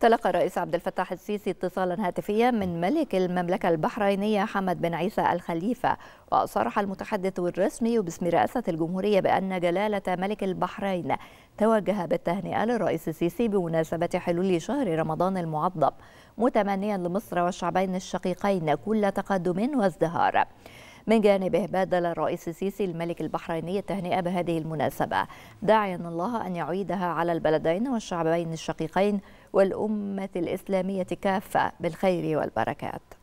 تلقى الرئيس عبد الفتاح السيسي اتصالا هاتفيا من ملك المملكة البحرينية حمد بن عيسى الخليفة وصرح المتحدث الرسمي باسم رئاسة الجمهورية بأن جلالة ملك البحرين توجه بالتهنئة للرئيس السيسي بمناسبة حلول شهر رمضان المعظم متمنيا لمصر والشعبين الشقيقين كل تقدم وازدهار من جانبه بادل الرئيس السيسي الملك البحريني التهنئة بهذه المناسبة داعيا الله أن يعيدها على البلدين والشعبين الشقيقين والأمة الإسلامية كافة بالخير والبركات